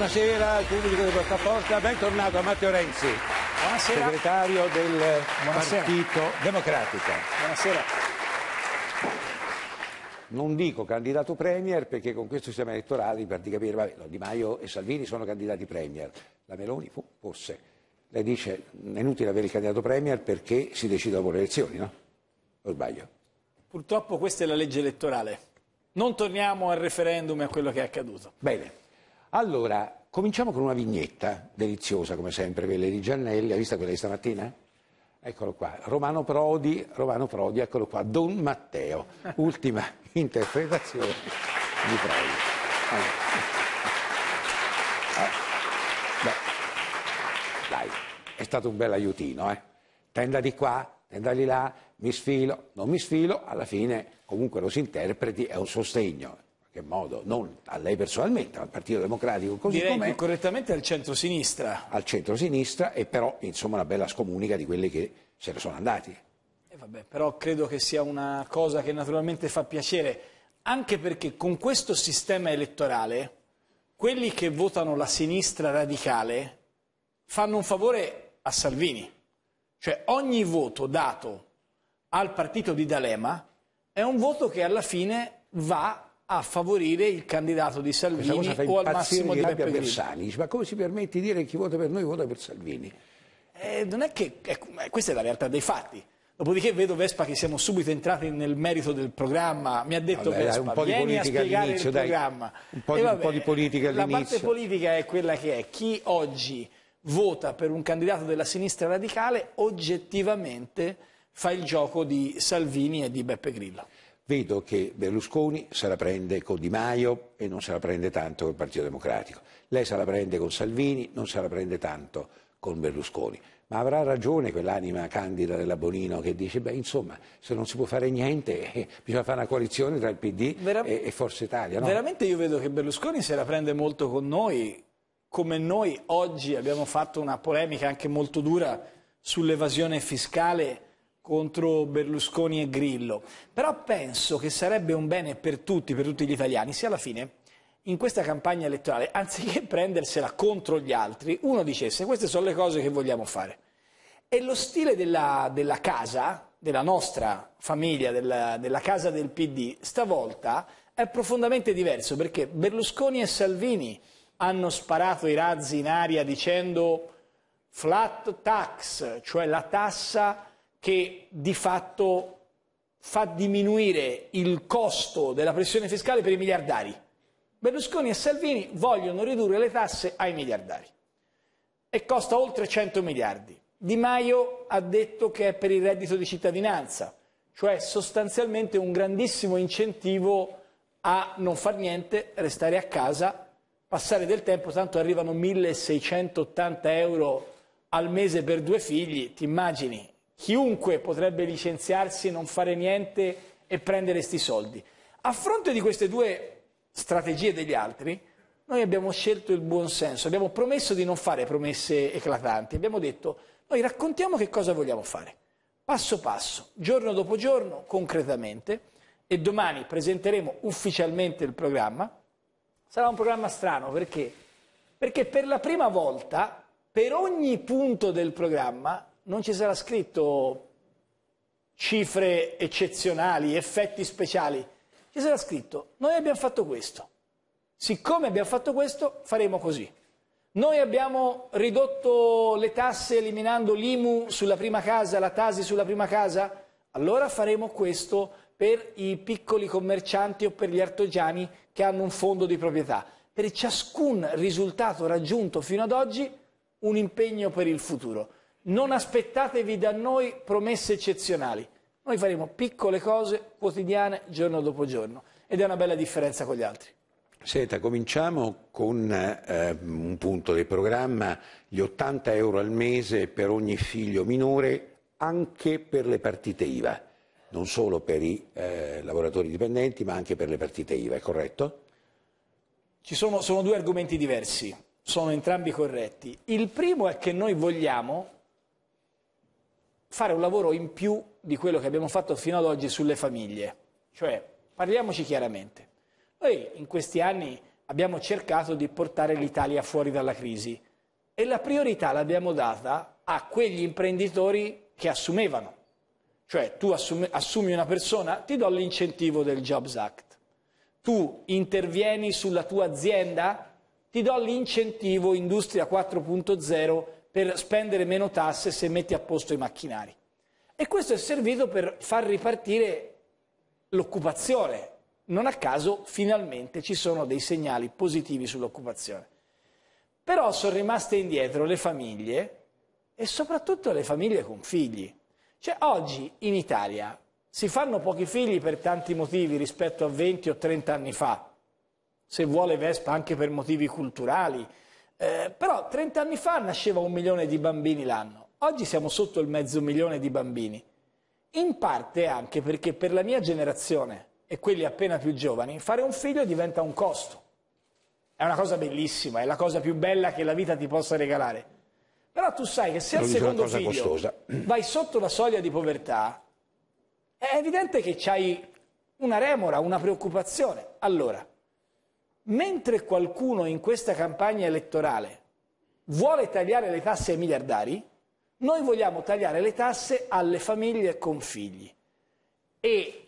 Buonasera al pubblico di questa porta, bentornato a Matteo Renzi, Buonasera. segretario del Buonasera. Partito Democratico. Buonasera. Non dico candidato Premier perché con questo sistema elettorale, per di capire, vabbè, Di Maio e Salvini sono candidati Premier, la Meloni forse. Lei dice è inutile avere il candidato Premier perché si decide dopo le elezioni, no? O sbaglio? Purtroppo questa è la legge elettorale. Non torniamo al referendum e a quello che è accaduto. Bene. Allora, cominciamo con una vignetta, deliziosa come sempre, quella di Giannelli, hai visto quella di stamattina? Eccolo qua, Romano Prodi, Romano Prodi, eccolo qua, Don Matteo, ultima interpretazione di Prodi. Allora. dai, è stato un bel aiutino, eh? Tenda di qua, tenda di là, mi sfilo, non mi sfilo, alla fine comunque lo si interpreti, è un sostegno che modo, non a lei personalmente, ma al Partito Democratico così come correttamente al centro-sinistra. Al centro-sinistra e però insomma una bella scomunica di quelli che se ne sono andati. Eh vabbè, però credo che sia una cosa che naturalmente fa piacere, anche perché con questo sistema elettorale quelli che votano la sinistra radicale fanno un favore a Salvini. Cioè ogni voto dato al partito di D'Alema è un voto che alla fine va a favorire il candidato di Salvini o al massimo di Beppe Bersani. ma come si permette di dire che chi vota per noi vota per Salvini? Eh, non è che, eh, questa è la realtà dei fatti. Dopodiché vedo Vespa che siamo subito entrati nel merito del programma, mi ha detto vabbè, Vespa, un po di vieni a spiegare il dai. programma. Un po, di, vabbè, un po, di, politica all'inizio. La parte politica è quella che è, chi oggi vota per un candidato della sinistra radicale oggettivamente fa il gioco di Salvini e di Beppe Grillo vedo che Berlusconi se la prende con Di Maio e non se la prende tanto col Partito Democratico. Lei se la prende con Salvini, non se la prende tanto con Berlusconi. Ma avrà ragione quell'anima candida della Bonino che dice, beh insomma, se non si può fare niente eh, bisogna fare una coalizione tra il PD Vera... e, e, Forza Italia. No? Veramente io vedo che Berlusconi se la prende molto con noi, come noi oggi abbiamo fatto una polemica anche molto dura sull'evasione fiscale contro Berlusconi e Grillo, però penso che sarebbe un bene per tutti, per tutti gli italiani, se alla fine in questa campagna elettorale, anziché prendersela contro gli altri, uno dicesse queste sono le cose che vogliamo fare. E lo stile della, della casa, della nostra famiglia, della, della casa del PD, stavolta è profondamente diverso perché Berlusconi e Salvini hanno sparato i razzi in aria dicendo flat tax, cioè la tassa che di fatto fa diminuire il costo della pressione fiscale per i miliardari. Berlusconi e Salvini vogliono ridurre le tasse ai miliardari e costa oltre 100 miliardi. Di Maio ha detto che è per il reddito di cittadinanza, cioè sostanzialmente un grandissimo incentivo a non far niente, restare a casa, passare del tempo, tanto arrivano 1680 euro al mese per due figli, ti immagini chiunque potrebbe licenziarsi, non fare niente e prendere sti soldi. A fronte di queste due strategie degli altri, noi abbiamo scelto il buon senso, abbiamo promesso di non fare promesse eclatanti, abbiamo detto noi raccontiamo che cosa vogliamo fare, passo passo, giorno dopo giorno, concretamente, e domani presenteremo ufficialmente il programma. Sarà un programma strano perché? Perché per la prima volta, per ogni punto del programma, non ci sarà scritto cifre eccezionali, effetti speciali, ci sarà scritto noi abbiamo fatto questo, siccome abbiamo fatto questo faremo così. Noi abbiamo ridotto le tasse eliminando l'IMU sulla prima casa, la Tasi sulla prima casa, allora faremo questo per i piccoli commercianti o per gli artigiani che hanno un fondo di proprietà. Per ciascun risultato raggiunto fino ad oggi un impegno per il futuro non aspettatevi da noi promesse eccezionali. Noi faremo piccole cose quotidiane giorno dopo giorno ed è una bella differenza con gli altri. Senta, cominciamo con eh, un punto del programma, gli 80 euro al mese per ogni figlio minore anche per le partite IVA, non solo per i eh, lavoratori dipendenti ma anche per le partite IVA, è corretto? Ci sono, sono due argomenti diversi, sono entrambi corretti. Il primo è che noi vogliamo fare un lavoro in più di quello che abbiamo fatto fino ad oggi sulle famiglie. Cioè, parliamoci chiaramente. Noi in questi anni abbiamo cercato di portare l'Italia fuori dalla crisi e la priorità l'abbiamo data a quegli imprenditori che assumevano. Cioè, tu assumi, assumi una persona, ti do l'incentivo del Jobs Act. Tu intervieni sulla tua azienda, ti do l'incentivo Industria 4.0 per spendere meno tasse se metti a posto i macchinari. E questo è servito per far ripartire l'occupazione. Non a caso finalmente ci sono dei segnali positivi sull'occupazione. Però sono rimaste indietro le famiglie e soprattutto le famiglie con figli. Cioè oggi in Italia si fanno pochi figli per tanti motivi rispetto a 20 o 30 anni fa, se vuole Vespa anche per motivi culturali, eh, però 30 anni fa nasceva un milione di bambini l'anno, oggi siamo sotto il mezzo milione di bambini. In parte anche perché per la mia generazione e quelli appena più giovani, fare un figlio diventa un costo. È una cosa bellissima, è la cosa più bella che la vita ti possa regalare. Però tu sai che se al secondo figlio costosa. vai sotto la soglia di povertà, è evidente che hai una remora, una preoccupazione. Allora, mentre qualcuno in questa campagna elettorale vuole tagliare le tasse ai miliardari, noi vogliamo tagliare le tasse alle famiglie con figli e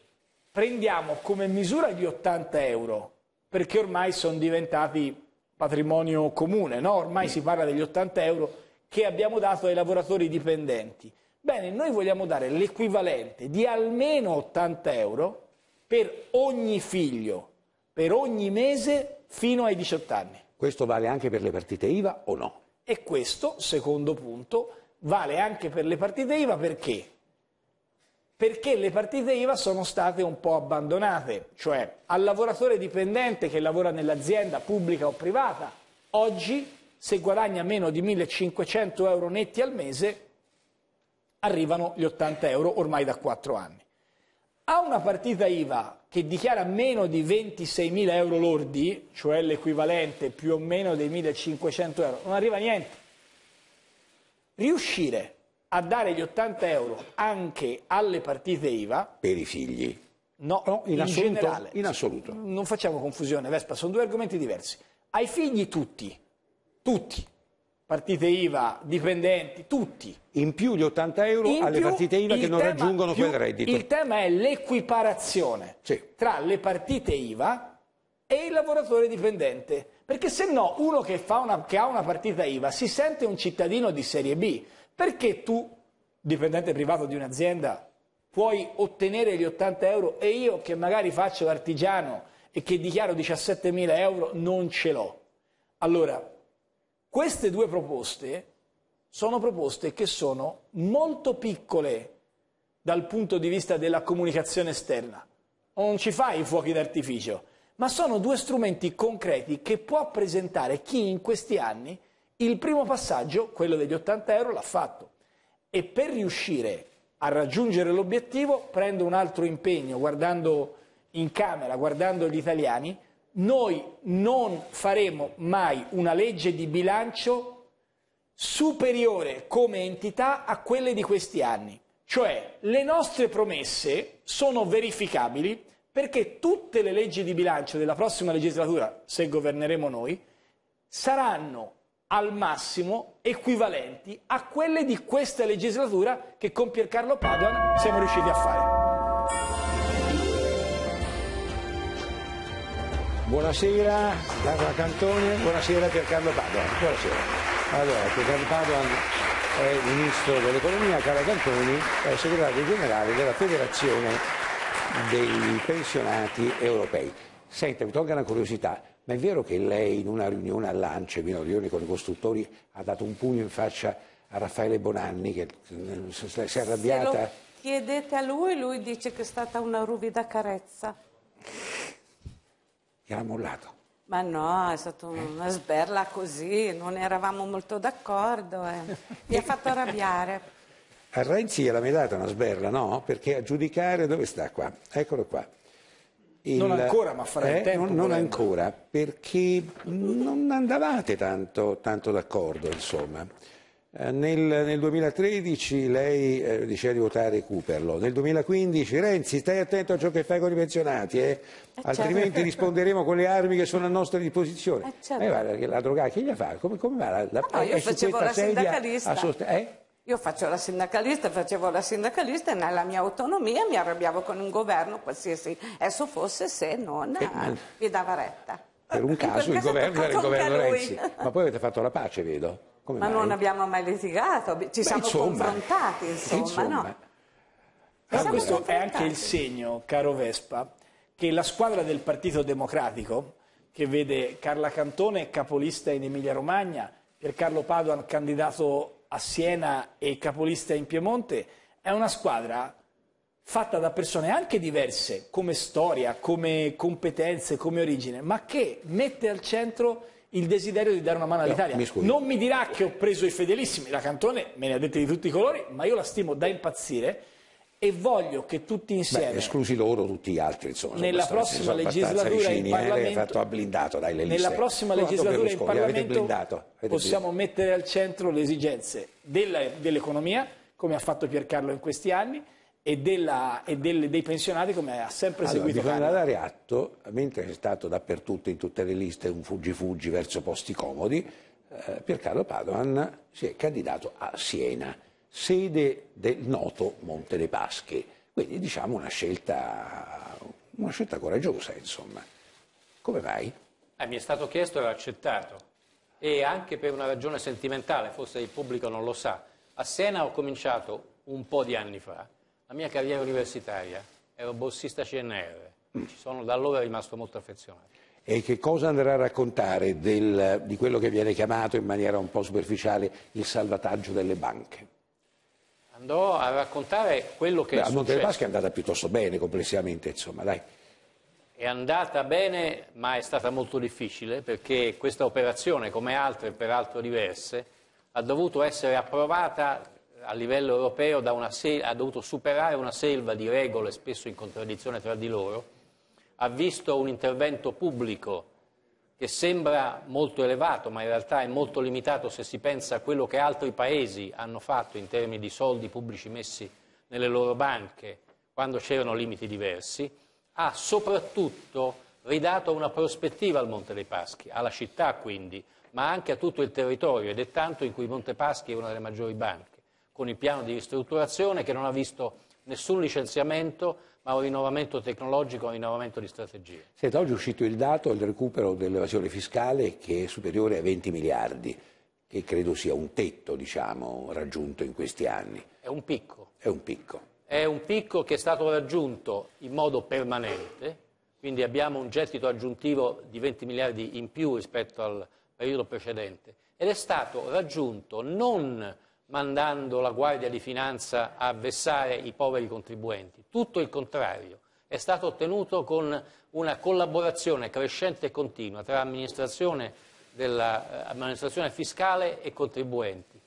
prendiamo come misura gli 80 euro, perché ormai sono diventati patrimonio comune, no? ormai si parla degli 80 euro che abbiamo dato ai lavoratori dipendenti. Bene, noi vogliamo dare l'equivalente di almeno 80 euro per ogni figlio per ogni mese fino ai 18 anni. Questo vale anche per le partite IVA o no? E questo, secondo punto, vale anche per le partite IVA perché? Perché le partite IVA sono state un po' abbandonate, cioè al lavoratore dipendente che lavora nell'azienda pubblica o privata, oggi se guadagna meno di 1500 euro netti al mese arrivano gli 80 euro ormai da 4 anni ha una partita IVA che dichiara meno di 26.000 euro lordi, cioè l'equivalente più o meno dei 1.500 euro, non arriva niente. Riuscire a dare gli 80 euro anche alle partite IVA... Per i figli? No, no in, in assoluto, generale. In assoluto. Non facciamo confusione, Vespa, sono due argomenti diversi. Ai figli tutti, tutti, partite IVA, dipendenti, tutti. In più gli 80 euro in alle partite IVA che non raggiungono più, quel reddito. Il tema è l'equiparazione sì. tra le partite IVA e il lavoratore dipendente. Perché se no uno che, una, che ha una partita IVA si sente un cittadino di serie B. Perché tu, dipendente privato di un'azienda, puoi ottenere gli 80 euro e io che magari faccio l'artigiano e che dichiaro 17.000 euro non ce l'ho. Allora, queste due proposte sono proposte che sono molto piccole dal punto di vista della comunicazione esterna. Non ci fai i fuochi d'artificio, ma sono due strumenti concreti che può presentare chi in questi anni il primo passaggio, quello degli 80 euro, l'ha fatto. E per riuscire a raggiungere l'obiettivo prendo un altro impegno, guardando in camera, guardando gli italiani, noi non faremo mai una legge di bilancio superiore come entità a quelle di questi anni. Cioè le nostre promesse sono verificabili perché tutte le leggi di bilancio della prossima legislatura, se governeremo noi, saranno al massimo equivalenti a quelle di questa legislatura che con Piercarlo Padoan siamo riusciti a fare. Buonasera Laura Cantone, buonasera Piercarlo Padoan. Buonasera. Allora, Piercarlo Padoan è ministro dell'economia, Cara Cantoni è segretario generale della Federazione dei pensionati europei. Senta, mi tolga una curiosità, ma è vero che lei in una riunione a Lance, in una riunione con i costruttori, ha dato un pugno in faccia a Raffaele Bonanni che eh, si è arrabbiata? Se lo chiedete a lui, lui dice che è stata una ruvida carezza e era mollato. Ma no, è stata una sberla così, non eravamo molto d'accordo, eh. mi ha fatto arrabbiare. A Renzi gliela mi data una sberla, no? Perché a giudicare dove sta qua? Eccolo qua. Il, non ancora, ma farà eh, il tempo. Non, non ancora, perché non andavate tanto, tanto d'accordo, insomma. Eh, nel, nel, 2013 lei eh, diceva di votare Cuperlo, nel 2015 Renzi stai attento a ciò che fai con i pensionati, eh? eh certo. altrimenti certo. risponderemo con le armi che sono a nostra disposizione. Eh, eh certo. guarda, la droga chi la fa? Come, come va? La, la, no, io facevo la sindacalista. Sost... Io faccio la sindacalista, facevo la sindacalista e nella mia autonomia mi arrabbiavo con un governo qualsiasi esso fosse se non eh, mi dava retta. Per un caso il governo era il governo Renzi, ma poi avete fatto la pace, vedo. Come ma mai? non abbiamo mai litigato, ci Beh, siamo insomma, confrontati, insomma, insomma. no? Però questo è anche il segno, caro Vespa, che la squadra del Partito Democratico, che vede Carla Cantone capolista in Emilia-Romagna, Piercarlo Paduan candidato a Siena e capolista in Piemonte, è una squadra fatta da persone anche diverse come storia, come competenze, come origine, ma che mette al centro il desiderio di dare una mano all'Italia. No, non mi dirà che ho preso i fedelissimi, la Cantone me ne ha detti di tutti i colori, ma io la stimo da impazzire e voglio che tutti insieme Beh, esclusi loro tutti gli altri insomma nella prossima legislatura vicini, eh, in Parlamento eh, fatto blindato dai le liste prossima legislatura in Parlamento blindato, possiamo mettere al centro le esigenze dell'economia come ha fatto Piercarlo in questi anni e, della, e del, dei pensionati come ha sempre allora, seguito dare atto, mentre è stato dappertutto in tutte le liste un fuggi-fuggi verso posti comodi, eh, Piercarlo Padoan si è candidato a Siena, sede del noto Monte dei Paschi. Quindi diciamo una scelta, una scelta coraggiosa, insomma. Come vai? Eh, mi è stato chiesto e ho accettato. E anche per una ragione sentimentale, forse il pubblico non lo sa. A Siena ho cominciato un po' di anni fa la mia carriera universitaria ero borsista CNR, mm. ci sono da allora rimasto molto affezionato. E che cosa andrà a raccontare del, di quello che viene chiamato in maniera un po' superficiale il salvataggio delle banche? Andrò a raccontare quello che Beh, è successo. La Monte dei Paschi è andata piuttosto bene complessivamente, insomma, dai. È andata bene, ma è stata molto difficile perché questa operazione, come altre peraltro diverse, ha dovuto essere approvata a livello europeo sel- ha dovuto superare una selva di regole spesso in contraddizione tra di loro, ha visto un intervento pubblico che sembra molto elevato, ma in realtà è molto limitato se si pensa a quello che altri paesi hanno fatto in termini di soldi pubblici messi nelle loro banche quando c'erano limiti diversi, ha soprattutto ridato una prospettiva al Monte dei Paschi, alla città quindi, ma anche a tutto il territorio ed è tanto in cui Monte Paschi è una delle maggiori banche con il piano di ristrutturazione che non ha visto nessun licenziamento ma un rinnovamento tecnologico, un rinnovamento di strategie. Senta, oggi è uscito il dato del recupero dell'evasione fiscale che è superiore a 20 miliardi, che credo sia un tetto diciamo, raggiunto in questi anni. È un picco. È un picco. È un picco che è stato raggiunto in modo permanente, quindi abbiamo un gettito aggiuntivo di 20 miliardi in più rispetto al periodo precedente ed è stato raggiunto non mandando la Guardia di Finanza a vessare i poveri contribuenti. Tutto il contrario. È stato ottenuto con una collaborazione crescente e continua tra amministrazione, della, eh, amministrazione fiscale e contribuenti.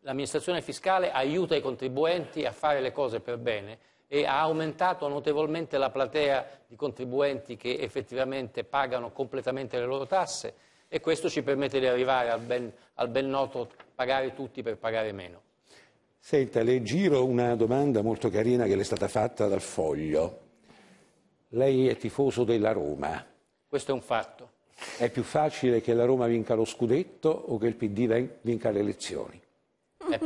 L'amministrazione fiscale aiuta i contribuenti a fare le cose per bene e ha aumentato notevolmente la platea di contribuenti che effettivamente pagano completamente le loro tasse e questo ci permette di arrivare al ben, al ben noto pagare tutti per pagare meno. Senta, le giro una domanda molto carina che le è stata fatta dal foglio. Lei è tifoso della Roma. Questo è un fatto. È più facile che la Roma vinca lo scudetto o che il PD vinca le elezioni?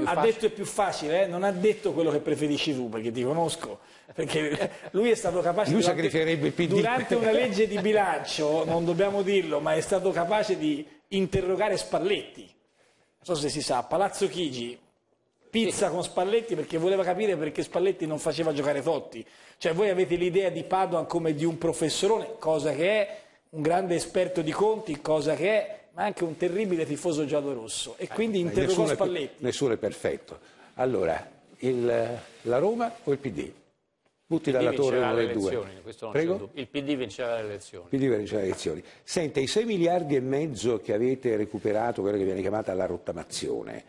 ha detto è più facile, eh? non ha detto quello che preferisci tu, perché ti conosco, perché lui è stato capace... lui durante, sacrifierebbe il PD. Durante una legge di bilancio, non dobbiamo dirlo, ma è stato capace di interrogare Spalletti, non so se si sa, Palazzo Chigi, pizza con Spalletti perché voleva capire perché Spalletti non faceva giocare Totti. Cioè voi avete l'idea di Padoan come di un professorone, cosa che è, un grande esperto di conti, cosa che è, ma anche un terribile tifoso giallorosso e eh, quindi interrogò nessuno Spalletti. È, nessuno è perfetto. Allora, il, la Roma o il PD? Butti dalla torre uno dei due. Prego? Il PD vincerà le elezioni. Il PD vincerà le elezioni. Senta, i 6 miliardi e mezzo che avete recuperato, quello che viene chiamata la rottamazione,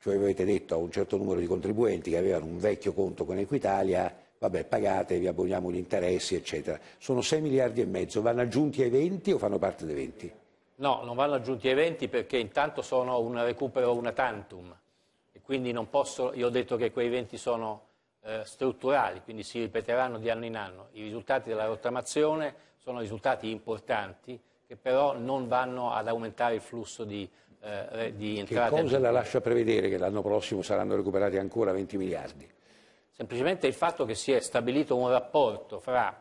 cioè avete detto a un certo numero di contribuenti che avevano un vecchio conto con Equitalia, vabbè pagate, vi abboniamo gli interessi, eccetera. Sono 6 miliardi e mezzo, vanno aggiunti ai 20 o fanno parte dei 20? No, non vanno aggiunti eventi perché intanto sono un recupero una tantum e quindi non posso, io ho detto che quei eventi sono eh, strutturali, quindi si ripeteranno di anno in anno. I risultati della rottamazione sono risultati importanti che però non vanno ad aumentare il flusso di, eh, di entrate. Che cosa la lascia prevedere che l'anno prossimo saranno recuperati ancora 20 miliardi? Semplicemente il fatto che si è stabilito un rapporto fra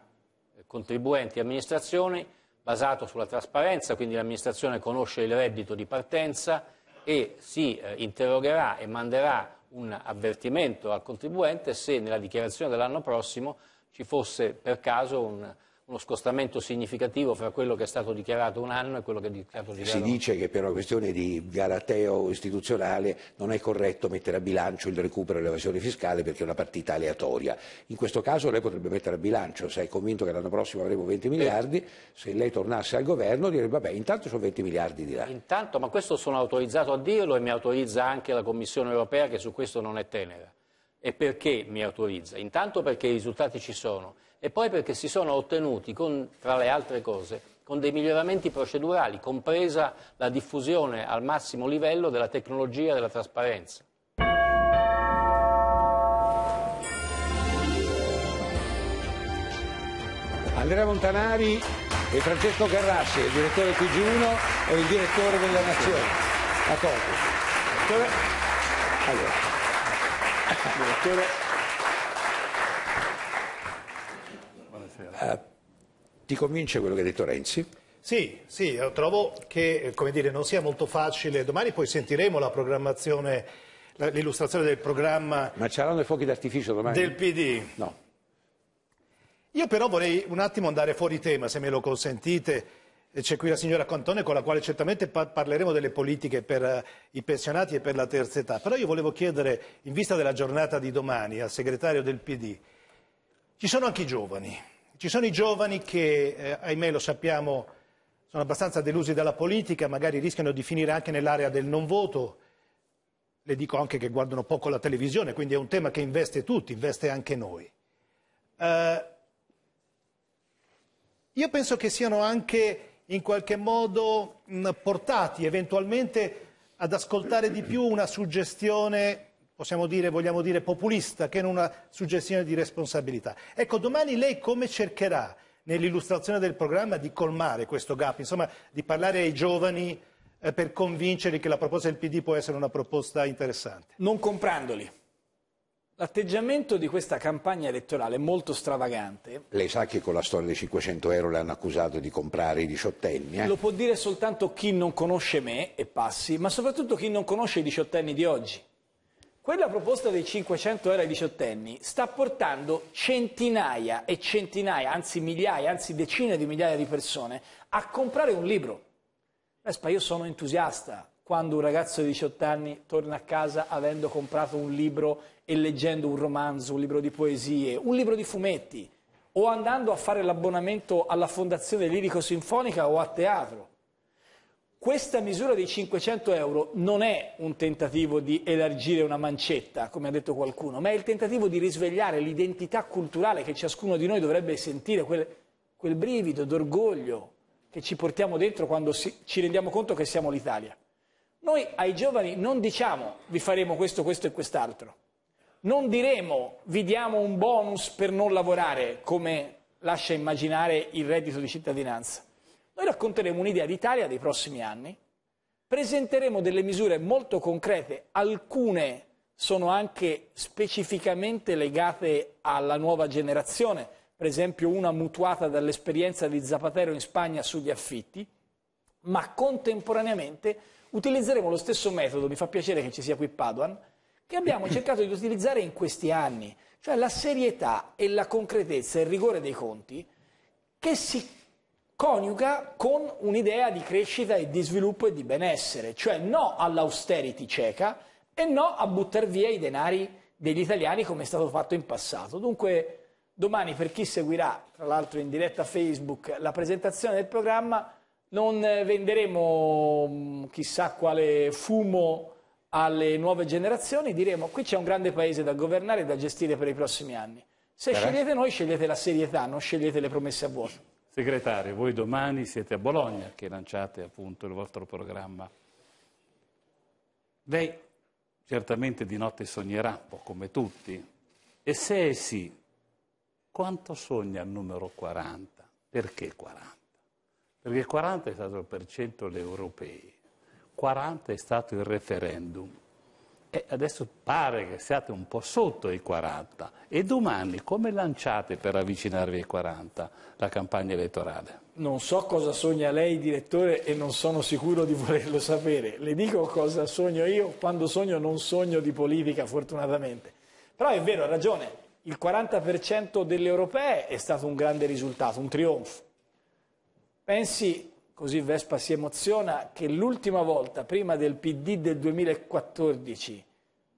eh, contribuenti e amministrazioni basato sulla trasparenza, quindi l'amministrazione conosce il reddito di partenza e si eh, interrogherà e manderà un avvertimento al contribuente se nella dichiarazione dell'anno prossimo ci fosse per caso un uno scostamento significativo fra quello che è stato dichiarato un anno e quello che è dichiarato un anno. Si dice che per una questione di galateo istituzionale non è corretto mettere a bilancio il recupero dell'evasione fiscale perché è una partita aleatoria. In questo caso lei potrebbe mettere a bilancio, se è convinto che l'anno prossimo avremo 20 certo. miliardi, se lei tornasse al governo direbbe vabbè intanto sono 20 miliardi di là. Intanto, ma questo sono autorizzato a dirlo e mi autorizza anche la Commissione europea che su questo non è tenera. E perché mi autorizza? Intanto perché i risultati ci sono e poi perché si sono ottenuti, con, tra le altre cose, con dei miglioramenti procedurali, compresa la diffusione al massimo livello della tecnologia della trasparenza. Andrea Montanari e Francesco Carrassi, il direttore TG1 e il direttore della Nazione. A allora. Direttore. Eh, ti convince quello che ha detto Renzi? Sì, sì, io eh, trovo che eh, dire, non sia molto facile. Domani poi sentiremo la programmazione, l'illustrazione del programma. Ma ci saranno i fuochi d'artificio domani? Del PD. No. Io però vorrei un attimo andare fuori tema, se me lo consentite. C'è qui la signora Cantone con la quale certamente parleremo delle politiche per i pensionati e per la terza età. Però io volevo chiedere, in vista della giornata di domani, al segretario del PD, ci sono anche i giovani. Ci sono i giovani che, eh, ahimè lo sappiamo, sono abbastanza delusi dalla politica, magari rischiano di finire anche nell'area del non voto. Le dico anche che guardano poco la televisione, quindi è un tema che investe tutti, investe anche noi. Eh, io penso che siano anche in qualche modo mh, portati eventualmente ad ascoltare di più una suggestione possiamo dire, vogliamo dire, populista che in una suggestione di responsabilità. Ecco, domani lei come cercherà nell'illustrazione del programma di colmare questo gap, insomma di parlare ai giovani eh, per convincerli che la proposta del PD può essere una proposta interessante? Non comprandoli. L'atteggiamento di questa campagna elettorale è molto stravagante. Lei sa che con la storia dei 500 euro le hanno accusato di comprare i diciottenni? Eh? Lo può dire soltanto chi non conosce me e passi, ma soprattutto chi non conosce i diciottenni di oggi. Quella proposta dei 500 euro ai diciottenni sta portando centinaia e centinaia, anzi migliaia, anzi decine di migliaia di persone a comprare un libro. Vespa, io sono entusiasta quando un ragazzo di 18 anni torna a casa avendo comprato un libro e leggendo un romanzo, un libro di poesie, un libro di fumetti, o andando a fare l'abbonamento alla Fondazione Lirico Sinfonica o a teatro. Questa misura dei 500 euro non è un tentativo di elargire una mancetta, come ha detto qualcuno, ma è il tentativo di risvegliare l'identità culturale che ciascuno di noi dovrebbe sentire, quel, quel brivido d'orgoglio che ci portiamo dentro quando si, ci rendiamo conto che siamo l'Italia. Noi ai giovani non diciamo vi faremo questo, questo e quest'altro. Non diremo vi diamo un bonus per non lavorare, come lascia immaginare il reddito di cittadinanza. Noi racconteremo un'idea d'Italia dei prossimi anni, presenteremo delle misure molto concrete, alcune sono anche specificamente legate alla nuova generazione, per esempio una mutuata dall'esperienza di Zapatero in Spagna sugli affitti, ma contemporaneamente utilizzeremo lo stesso metodo, mi fa piacere che ci sia qui Paduan, che abbiamo cercato di utilizzare in questi anni, cioè la serietà e la concretezza e il rigore dei conti che si coniuga con un'idea di crescita e di sviluppo e di benessere, cioè no all'austerity cieca e no a buttare via i denari degli italiani come è stato fatto in passato. Dunque, domani per chi seguirà, tra l'altro in diretta Facebook, la presentazione del programma, non venderemo mm, chissà quale fumo alle nuove generazioni, diremo qui c'è un grande paese da governare e da gestire per i prossimi anni. Se Beh. scegliete noi, scegliete la serietà, non scegliete le promesse a vuoto. Segretario, voi domani siete a Bologna che lanciate appunto il vostro programma. Lei certamente di notte sognerà, un po' come tutti, e se è sì, quanto sogna il numero 40? Perché 40? Perché 40 è stato il percento degli europei, 40 è stato il referendum, e adesso pare che siate un po' sotto i 40 e domani come lanciate per avvicinarvi ai 40 la campagna elettorale? Non so cosa sogna lei direttore e non sono sicuro di volerlo sapere, le dico cosa sogno io, quando sogno non sogno di politica fortunatamente, però è vero, ha ragione, il 40% delle europee è stato un grande risultato, un trionfo, pensi così Vespa si emoziona, che l'ultima volta, prima del PD del 2014,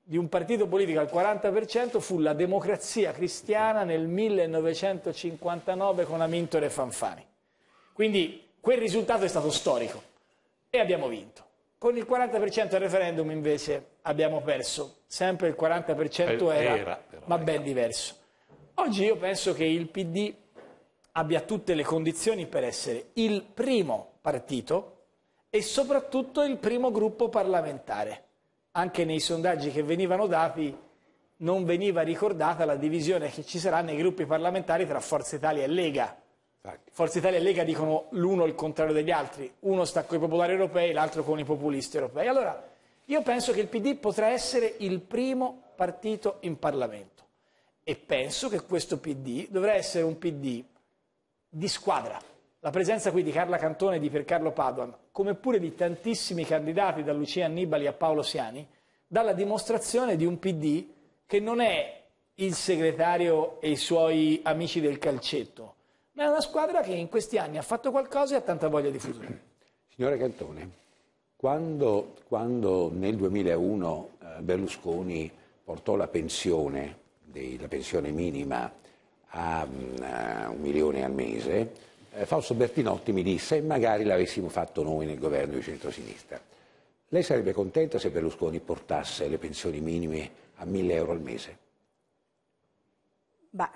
di un partito politico al 40% fu la democrazia cristiana nel 1959 con Amintore Fanfani. Quindi quel risultato è stato storico e abbiamo vinto. Con il 40% al referendum invece abbiamo perso, sempre il 40% eh, era, era, era ma ecco. ben diverso. Oggi io penso che il PD abbia tutte le condizioni per essere il primo partito e soprattutto il primo gruppo parlamentare. Anche nei sondaggi che venivano dati non veniva ricordata la divisione che ci sarà nei gruppi parlamentari tra Forza Italia e Lega. Forza Italia e Lega dicono l'uno il contrario degli altri, uno sta con i popolari europei, l'altro con i populisti europei. Allora, io penso che il PD potrà essere il primo partito in Parlamento e penso che questo PD dovrà essere un PD di squadra. La presenza qui di Carla Cantone e di Piercarlo Paduan, come pure di tantissimi candidati da Lucia Annibali a Paolo Siani, dà la dimostrazione di un PD che non è il segretario e i suoi amici del calcetto, ma è una squadra che in questi anni ha fatto qualcosa e ha tanta voglia di futuro. Signore Cantone, quando, quando nel 2001 eh, Berlusconi portò la pensione, la pensione minima a mm, un milione al mese, eh, Fausto Bertinotti mi disse magari l'avessimo fatto noi nel governo di centrosinistra. Lei sarebbe contenta se Berlusconi portasse le pensioni minime a 1000 euro al mese? Bah,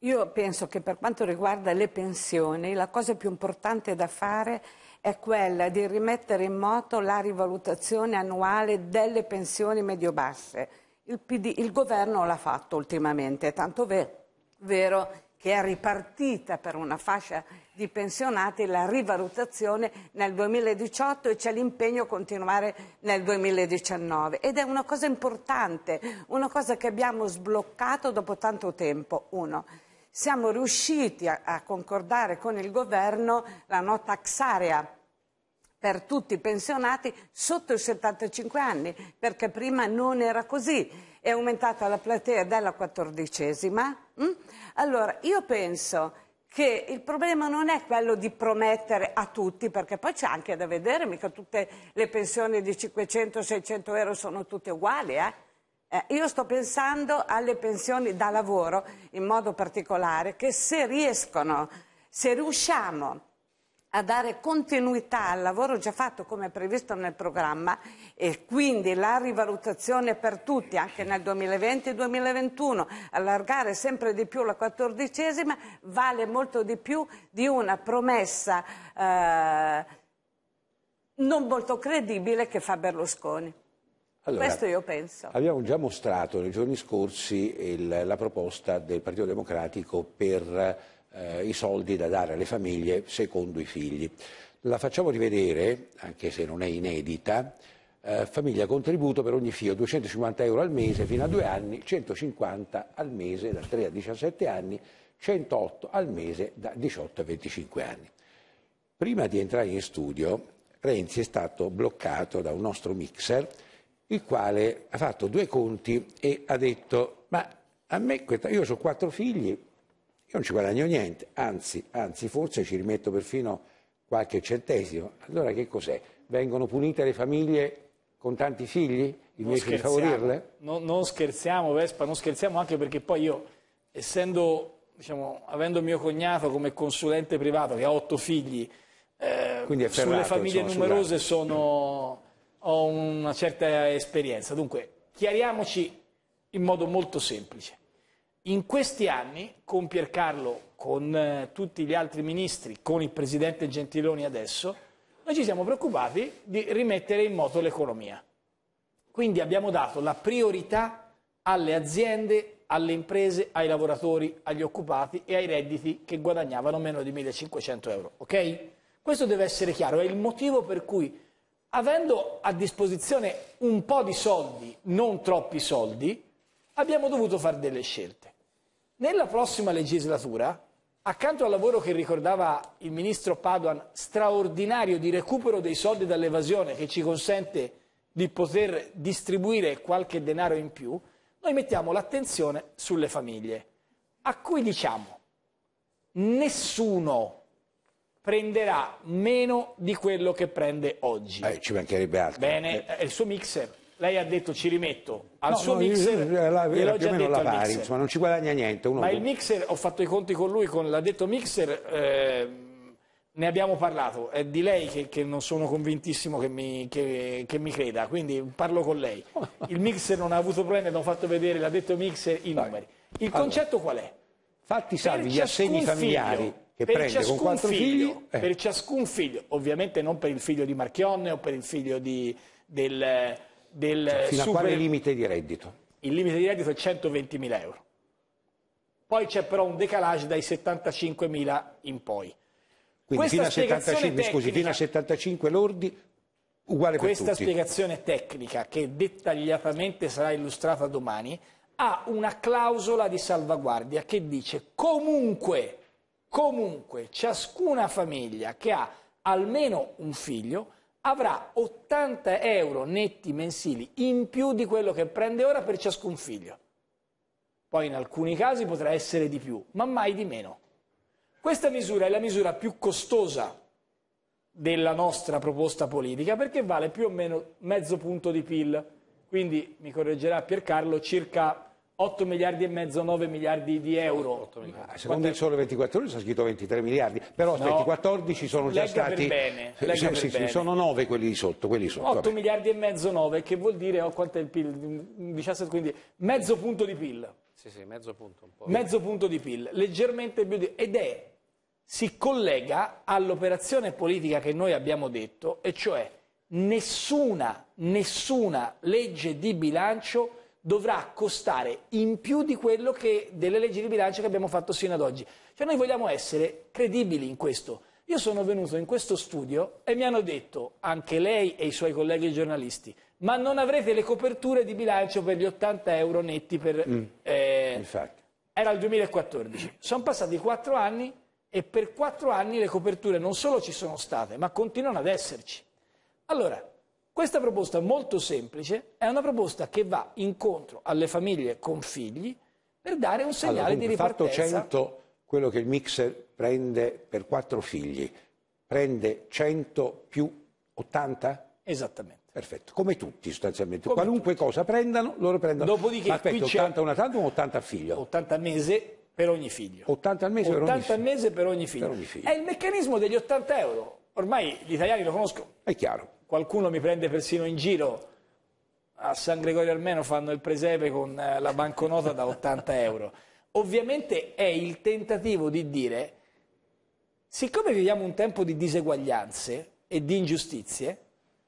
io penso che per quanto riguarda le pensioni la cosa più importante da fare è quella di rimettere in moto la rivalutazione annuale delle pensioni medio-basse. Il, PD, il governo l'ha fatto ultimamente, tanto vero vero che è ripartita per una fascia di pensionati la rivalutazione nel 2018 e c'è l'impegno a continuare nel 2019 ed è una cosa importante, una cosa che abbiamo sbloccato dopo tanto tempo. Uno, siamo riusciti a, a concordare con il governo la nota taxarea per tutti i pensionati sotto i 75 anni, perché prima non era così è aumentata la platea dalla quattordicesima. Mm? Allora, io penso che il problema non è quello di promettere a tutti, perché poi c'è anche da vedere, mica tutte le pensioni di 500-600 euro sono tutte uguali, eh? Eh, io sto pensando alle pensioni da lavoro in modo particolare, che se riescono, se riusciamo a dare continuità al lavoro già fatto come previsto nel programma e quindi la rivalutazione per tutti anche nel 2020-2021, allargare sempre di più la quattordicesima vale molto di più di una promessa eh, non molto credibile che fa Berlusconi. Allora, Questo io penso. Abbiamo già mostrato nei giorni scorsi il, la proposta del Partito Democratico per eh, i soldi da dare alle famiglie secondo i figli. La facciamo rivedere, anche se non è inedita, eh, famiglia contributo per ogni figlio 250 euro al mese fino a due anni, 150 al mese da 3 a 17 anni, 108 al mese da 18 a 25 anni. Prima di entrare in studio, Renzi è stato bloccato da un nostro mixer il quale ha fatto due conti e ha detto ma a me questa, io ho quattro figli, io non ci guadagno niente, anzi, anzi forse ci rimetto perfino qualche centesimo. Allora che cos'è? Vengono punite le famiglie con tanti figli invece di favorirle? No, non scherziamo Vespa, non scherziamo anche perché poi io, essendo, diciamo, avendo mio cognato come consulente privato che ha otto figli, eh, sulle famiglie insomma, numerose sono ho una certa esperienza. Dunque, chiariamoci in modo molto semplice. In questi anni, con Piercarlo, con eh, tutti gli altri ministri, con il presidente Gentiloni adesso, noi ci siamo preoccupati di rimettere in moto l'economia. Quindi abbiamo dato la priorità alle aziende, alle imprese, ai lavoratori, agli occupati e ai redditi che guadagnavano meno di 1500 euro. Okay? Questo deve essere chiaro, è il motivo per cui avendo a disposizione un po' di soldi, non troppi soldi, abbiamo dovuto fare delle scelte. Nella prossima legislatura, accanto al lavoro che ricordava il ministro Padoan, straordinario di recupero dei soldi dall'evasione che ci consente di poter distribuire qualche denaro in più, noi mettiamo l'attenzione sulle famiglie, a cui diciamo nessuno prenderà meno di quello che prende oggi. Eh, ci mancherebbe altro. Bene, eh. eh. il suo mixer. Lei ha detto ci rimetto al no, suo no, mixer, io, eh, eh, la, io più o meno la pari, insomma, non ci guadagna niente. Ma il mixer, ho fatto i conti con lui, con detto mixer, eh, ne abbiamo parlato, è di lei che, che non sono convintissimo che mi, che, che mi, creda, quindi parlo con lei. Il mixer non ha avuto problemi, abbiamo fatto vedere, l'ha detto mixer, i numeri. Il concetto qual è? Fatti salvi gli assegni familiari. Figlio, che per prende con quattro figlio, figli... Eh. Per ciascun figlio, ovviamente non per il figlio di Marchionne o per il figlio di, del... del cioè, fino super... a quale limite di reddito? Il limite di reddito è 120.000 euro. Poi c'è però un decalage dai 75.000 in poi. Quindi fino a, 75, tecnica, scusi, fino a, 75, lordi uguale questa tutti. Questa spiegazione tecnica, che dettagliatamente sarà illustrata domani, ha una clausola di salvaguardia che dice comunque comunque ciascuna famiglia che ha almeno un figlio avrà 80 euro netti mensili in più di quello che prende ora per ciascun figlio. Poi in alcuni casi potrà essere di più, ma mai di meno. Questa misura è la misura più costosa della nostra proposta politica perché vale più o meno mezzo punto di PIL, quindi mi correggerà Piercarlo circa 8 miliardi e mezzo, 9 miliardi di euro. Miliardi. Ah, secondo il sole 24 ore sono scritto 23 miliardi, però aspetti, no, 14 sono già stati... Bene, sì, sì, sì, sono 9 quelli sotto, quelli sotto 8 vabbè. miliardi e mezzo, 9, che vuol dire, oh, quanto è il PIL? 17, quindi mezzo punto di PIL. Sì, sì, mezzo punto. Mezzo punto di PIL, leggermente più di... Ed è, si collega all'operazione politica che noi abbiamo detto, e cioè nessuna, nessuna legge di bilancio dovrà costare in più di quello che delle leggi di bilancio che abbiamo fatto sino ad oggi. Cioè noi vogliamo essere credibili in questo. Io sono venuto in questo studio e mi hanno detto, anche lei e i suoi colleghi giornalisti, ma non avrete le coperture di bilancio per gli 80 euro netti per... Mm, eh, era il 2014. Sono passati quattro anni e per quattro anni le coperture non solo ci sono state, ma continuano ad esserci. Allora, questa proposta molto semplice è una proposta che va incontro alle famiglie con figli per dare un segnale allora, di ripartenza. Fatto 100, quello che il mixer prende per quattro figli, prende 100 più 80? Esattamente. Perfetto, come tutti sostanzialmente, come qualunque tutti. cosa prendano, loro prendono. Dopodiché, aspetta, 80 una tanto o 80 al figlio? 80 al mese per ogni figlio. 80 al mese, 80 per, ogni al mese per, ogni per, ogni figlio. È il meccanismo degli 80 euro, ormai gli italiani lo conoscono. È chiaro qualcuno mi prende persino in giro. A San Gregorio Armeno fanno il presepe con eh, la banconota da 80 euro. Ovviamente è il tentativo di dire, siccome viviamo un tempo di diseguaglianze e di ingiustizie,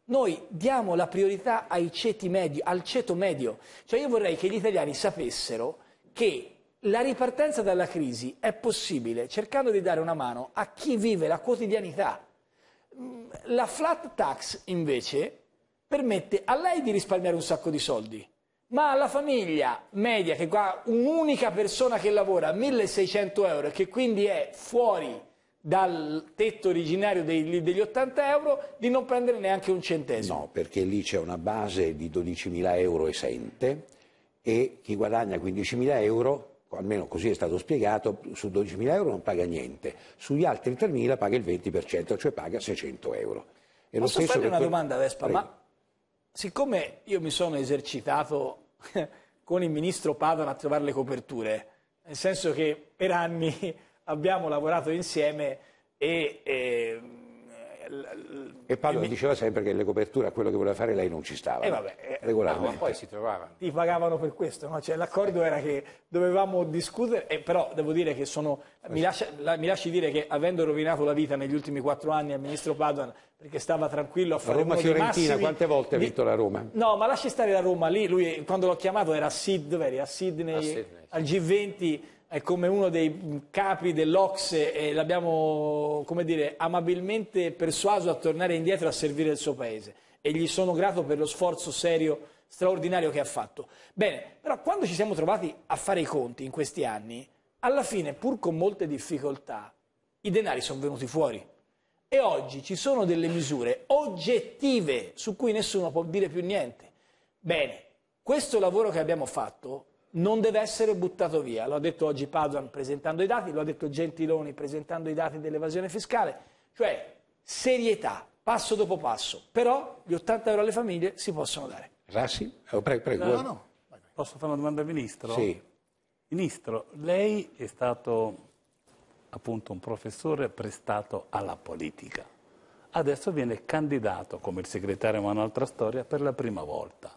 noi diamo la priorità ai ceti medi, al ceto medio. Cioè io vorrei che gli italiani sapessero che la ripartenza dalla crisi è possibile cercando di dare una mano a chi vive la quotidianità la flat tax invece permette a lei di risparmiare un sacco di soldi, ma alla famiglia media che ha un'unica persona che lavora 1600 euro e che quindi è fuori dal tetto originario dei, degli 80 euro di non prendere neanche un centesimo. No, perché lì c'è una base di 12.000 euro esente e chi guadagna 15.000 euro Ecco, almeno così è stato spiegato, su 12.000 euro non paga niente, sugli altri 3.000 paga il 20%, cioè paga 600 euro. E Posso lo stesso fare una quel... domanda Vespa, Prego. ma siccome io mi sono esercitato con il ministro Padoan a trovare le coperture, nel senso che per anni abbiamo lavorato insieme e... e ehm, e Palmi mi... diceva sempre che le coperture a quello che voleva fare lei non ci stava. E eh, vabbè, eh, regolarmente. No, poi si trovavano. Ti pagavano per questo, no? cioè, l'accordo era che dovevamo discutere, eh, però devo dire che sono... Mi, lascia, la, mi, lasci dire che avendo rovinato la vita negli ultimi quattro anni al ministro Padoan, perché stava tranquillo a fare... Roma Fiorentina, massimi, quante volte ha vinto la Roma? No, ma lasci stare la Roma lì, lui quando l'ho chiamato era a, Sid, dove eri? a Sydney, a Sydney. al G20 è come uno dei capi dell'Ocse e l'abbiamo, come dire, amabilmente persuaso a tornare indietro a servire il suo paese e gli sono grato per lo sforzo serio straordinario che ha fatto. Bene, però quando ci siamo trovati a fare i conti in questi anni, alla fine, pur con molte difficoltà, i denari sono venuti fuori. E oggi ci sono delle misure oggettive su cui nessuno può dire più niente. Bene, questo lavoro che abbiamo fatto non deve essere buttato via. Lo ha detto oggi Padoan presentando i dati, lo ha detto Gentiloni presentando i dati dell'evasione fiscale, cioè serietà, passo dopo passo, però gli 80 euro alle famiglie si possono dare. Rassi? Oh, prego, prego. No, no, no. Posso fare una domanda al Ministro? Sì. Ministro, lei è stato appunto un professore prestato alla politica. Adesso viene candidato come il segretario, ma un'altra storia, per la prima volta.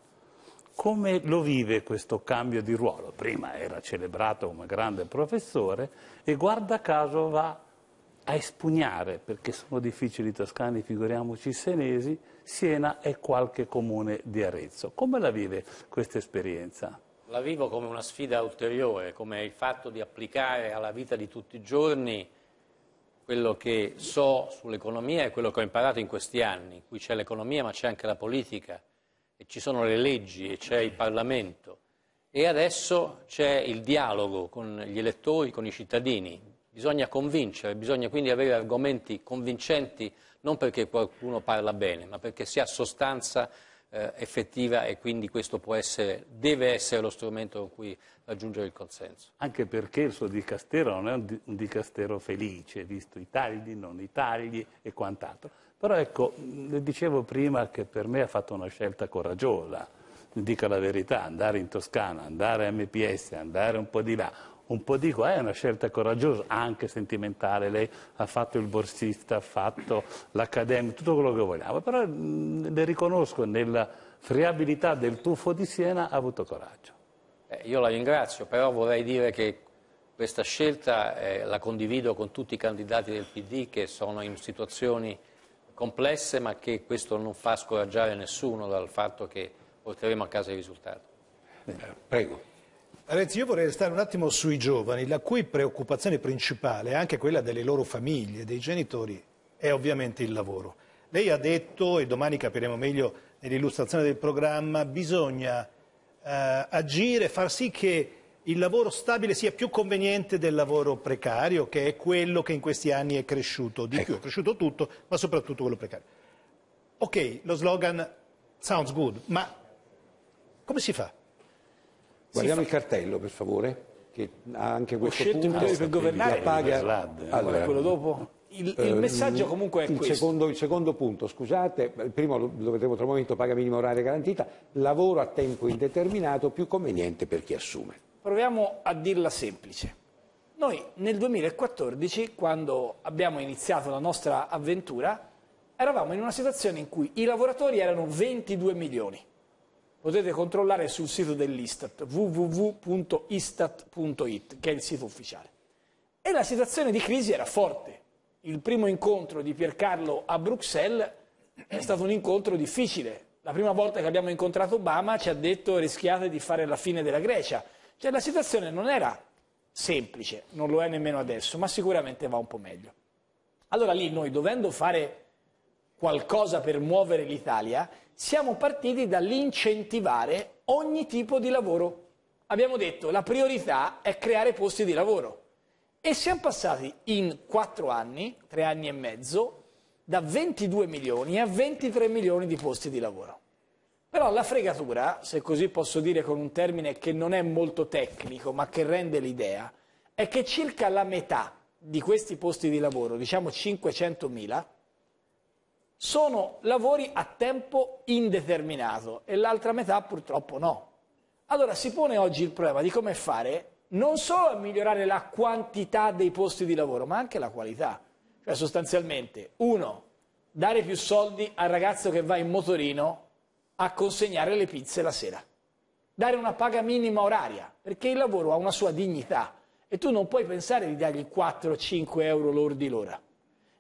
Come lo vive questo cambio di ruolo? Prima era celebrato come grande professore e guarda caso va a espugnare, perché sono difficili i toscani, figuriamoci i senesi, Siena e qualche comune di Arezzo. Come la vive questa esperienza? La vivo come una sfida ulteriore, come il fatto di applicare alla vita di tutti i giorni quello che so sull'economia e quello che ho imparato in questi anni. Qui c'è l'economia ma c'è anche la politica e ci sono le leggi e c'è il Parlamento e adesso c'è il dialogo con gli elettori, con i cittadini. Bisogna convincere, bisogna quindi avere argomenti convincenti non perché qualcuno parla bene, ma perché si ha sostanza eh, effettiva e quindi questo può essere, deve essere lo strumento con cui raggiungere il consenso. Anche perché il suo dicastero non è un dicastero felice, visto i tagli, non i tagli e quant'altro. Però ecco, le dicevo prima che per me ha fatto una scelta coraggiosa, dica la verità, andare in Toscana, andare a MPS, andare un po' di là, un po' di qua, è una scelta coraggiosa, anche sentimentale, lei ha fatto il borsista, ha fatto l'accademia, tutto quello che vogliamo, però le riconosco nella friabilità del tuffo di Siena ha avuto coraggio. Eh, io la ringrazio, però vorrei dire che questa scelta eh, la condivido con tutti i candidati del PD che sono in situazioni complesse, ma che questo non fa scoraggiare nessuno dal fatto che porteremo a casa il risultato. Prego. Renzi, io vorrei restare un attimo sui giovani, la cui preoccupazione principale, anche quella delle loro famiglie, dei genitori, è ovviamente il lavoro. Lei ha detto, e domani capiremo meglio nell'illustrazione del programma, bisogna eh, agire, far sì che il lavoro stabile sia più conveniente del lavoro precario, che è quello che in questi anni è cresciuto di ecco. più, è cresciuto tutto, ma soprattutto quello precario. Ok, lo slogan sounds good, ma come si fa? Guardiamo si fa. il cartello, per favore, che ha anche questo Ho punto. Ho per governare, paga... Eh. allora, quello dopo... Il, il, ehm, messaggio comunque è il questo. Secondo, il secondo punto, scusate, il primo lo, lo vedremo tra un momento, paga minima oraria garantita, lavoro a tempo indeterminato più conveniente per chi assume. Proviamo a dirla semplice. Noi nel 2014, quando abbiamo iniziato la nostra avventura, eravamo in una situazione in cui i lavoratori erano 22 milioni. Potete controllare sul sito dell'Istat, www.istat.it, che è il sito ufficiale. E la situazione di crisi era forte. Il primo incontro di Piercarlo a Bruxelles è stato un incontro difficile. La prima volta che abbiamo incontrato Obama ci ha detto rischiate di fare la fine della Grecia cioè la situazione non era semplice, non lo è nemmeno adesso, ma sicuramente va un po' meglio. Allora lì noi dovendo fare qualcosa per muovere l'Italia, siamo partiti dall'incentivare ogni tipo di lavoro. Abbiamo detto la priorità è creare posti di lavoro e siamo passati in quattro anni, tre anni e mezzo, da 22 milioni a 23 milioni di posti di lavoro. Però la fregatura, se così posso dire con un termine che non è molto tecnico ma che rende l'idea, è che circa la metà di questi posti di lavoro, diciamo 500.000, sono lavori a tempo indeterminato e l'altra metà purtroppo no. Allora si pone oggi il problema di come fare non solo a migliorare la quantità dei posti di lavoro, ma anche la qualità. Cioè sostanzialmente, uno, dare più soldi al ragazzo che va in motorino a consegnare le pizze la sera. Dare una paga minima oraria, perché il lavoro ha una sua dignità e tu non puoi pensare di dargli 4-5 euro lordi l'ora.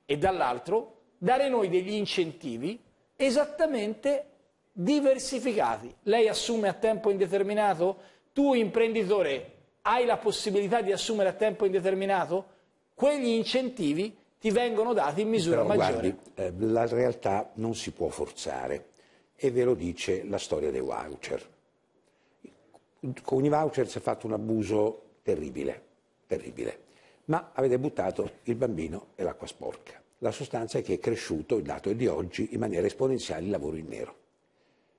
E dall'altro dare noi degli incentivi esattamente diversificati. Lei assume a tempo indeterminato? Tu imprenditore hai la possibilità di assumere a tempo indeterminato? Quegli incentivi ti vengono dati in misura Però, maggiore. Guardi, eh, la realtà non si può forzare e ve lo dice la storia dei voucher. Con i voucher si è fatto un abuso terribile, terribile, ma avete buttato il bambino e l'acqua sporca. La sostanza è che è cresciuto, il dato è di oggi, in maniera esponenziale il lavoro in nero.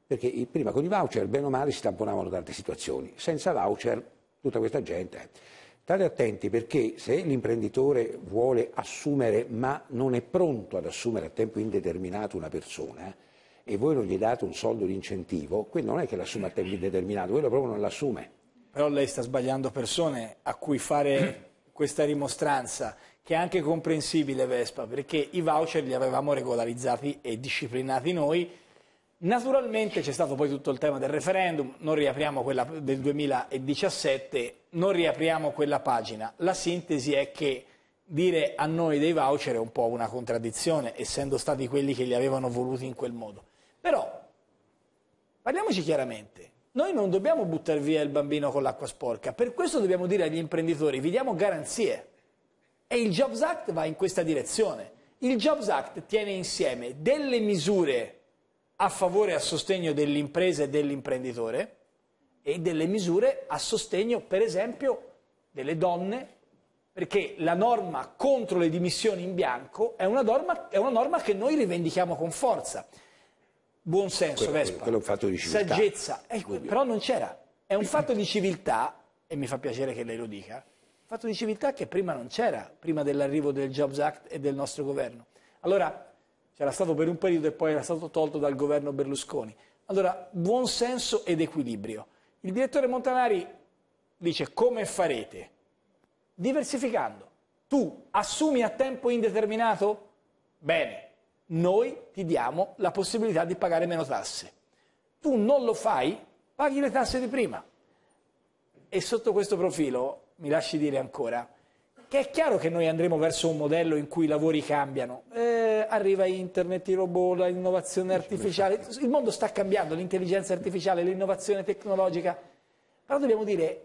Perché prima con i voucher, bene o male, si tamponavano tante situazioni, senza voucher tutta questa gente. Eh. State attenti perché se l'imprenditore vuole assumere ma non è pronto ad assumere a tempo indeterminato una persona, eh, e voi non gli date un soldo di incentivo, qui non è che l'assume a tempo indeterminato, quello proprio non l'assume. Però lei sta sbagliando persone a cui fare questa rimostranza, che è anche comprensibile Vespa, perché i voucher li avevamo regolarizzati e disciplinati noi. Naturalmente c'è stato poi tutto il tema del referendum, non riapriamo quella del 2017, non riapriamo quella pagina. La sintesi è che dire a noi dei voucher è un po' una contraddizione, essendo stati quelli che li avevano voluti in quel modo. Però, parliamoci chiaramente, noi non dobbiamo buttare via il bambino con l'acqua sporca, per questo dobbiamo dire agli imprenditori, vi diamo garanzie. E il Jobs Act va in questa direzione. Il Jobs Act tiene insieme delle misure a favore e a sostegno dell'impresa e dell'imprenditore e delle misure a sostegno, per esempio, delle donne, perché la norma contro le dimissioni in bianco è una norma, è una norma che noi rivendichiamo con forza buon senso, quello, quello è un fatto di civiltà. Saggezza, eh, però non c'era. È un fatto di civiltà, e mi fa piacere che lei lo dica, un fatto di civiltà che prima non c'era, prima dell'arrivo del Jobs Act e del nostro governo. Allora, c'era stato per un periodo e poi era stato tolto dal governo Berlusconi. Allora, buon senso ed equilibrio. Il direttore Montanari dice come farete? Diversificando. Tu assumi a tempo indeterminato? Bene, noi ti diamo la possibilità di pagare meno tasse. Tu non lo fai, paghi le tasse di prima. E sotto questo profilo, mi lasci dire ancora, che è chiaro che noi andremo verso un modello in cui i lavori cambiano. Eh, arriva internet, i robot, l'innovazione artificiale, il mondo sta cambiando, l'intelligenza artificiale, l'innovazione tecnologica. Però dobbiamo dire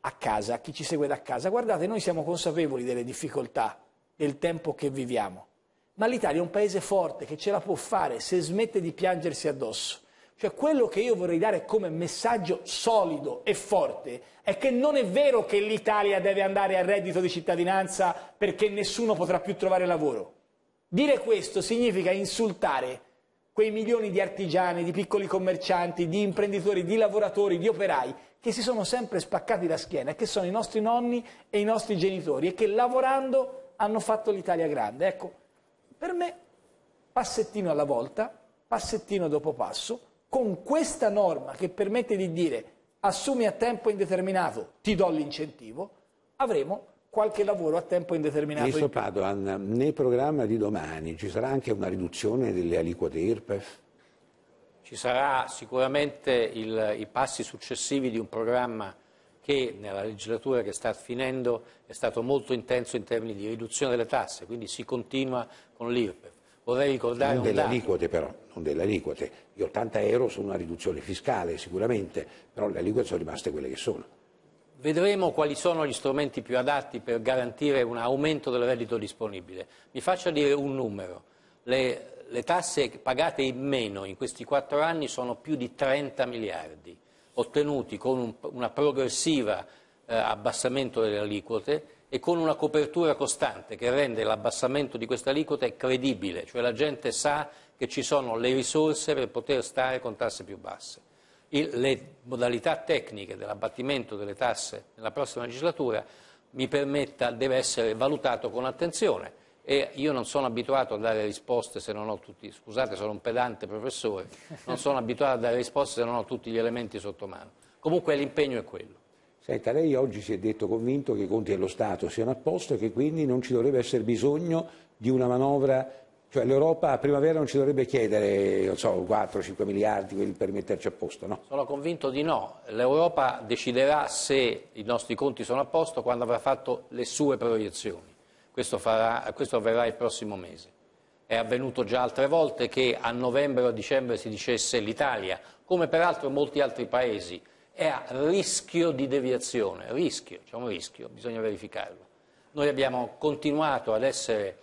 a casa, a chi ci segue da casa, guardate, noi siamo consapevoli delle difficoltà, del tempo che viviamo ma l'Italia è un paese forte che ce la può fare se smette di piangersi addosso. Cioè quello che io vorrei dare come messaggio solido e forte è che non è vero che l'Italia deve andare a reddito di cittadinanza perché nessuno potrà più trovare lavoro. Dire questo significa insultare quei milioni di artigiani, di piccoli commercianti, di imprenditori, di lavoratori, di operai che si sono sempre spaccati la schiena, e che sono i nostri nonni e i nostri genitori e che lavorando hanno fatto l'Italia grande. Ecco, per me, passettino alla volta, passettino dopo passo, con questa norma che permette di dire assumi a tempo indeterminato, ti do l'incentivo, avremo qualche lavoro a tempo indeterminato. Ministro in Padoan, nel programma di domani ci sarà anche una riduzione delle aliquote IRPEF? Ci saranno sicuramente il, i passi successivi di un programma che nella legislatura che sta finendo è stato molto intenso in termini di riduzione delle tasse, quindi si continua con l'IRPEF. Vorrei ricordare non delle aliquote però, non delle aliquote. Gli 80 euro sono una riduzione fiscale sicuramente, però le aliquote sono rimaste quelle che sono. Vedremo quali sono gli strumenti più adatti per garantire un aumento del reddito disponibile. Mi faccio dire un numero. Le, le tasse pagate in meno in questi quattro anni sono più di 30 miliardi ottenuti con un, una progressiva eh, abbassamento delle aliquote e con una copertura costante che rende l'abbassamento di queste aliquote credibile, cioè la gente sa che ci sono le risorse per poter stare con tasse più basse. Il, le modalità tecniche dell'abbattimento delle tasse nella prossima legislatura mi permetta, deve essere valutato con attenzione e io non sono abituato a dare risposte se non ho tutti, scusate sono un pedante professore, non sono abituato a dare risposte se non ho tutti gli elementi sotto mano. Comunque l'impegno è quello. Senta, lei oggi si è detto convinto che i conti dello Stato siano a posto e che quindi non ci dovrebbe essere bisogno di una manovra, cioè l'Europa a primavera non ci dovrebbe chiedere, so, 4-5 miliardi per metterci a posto, no? Sono convinto di no. L'Europa deciderà se i nostri conti sono a posto quando avrà fatto le sue proiezioni questo, farà, questo avverrà il prossimo mese. È avvenuto già altre volte che a novembre o a dicembre si dicesse l'Italia, come peraltro molti altri paesi, è a rischio di deviazione, rischio, c'è diciamo un rischio, bisogna verificarlo. Noi abbiamo continuato ad essere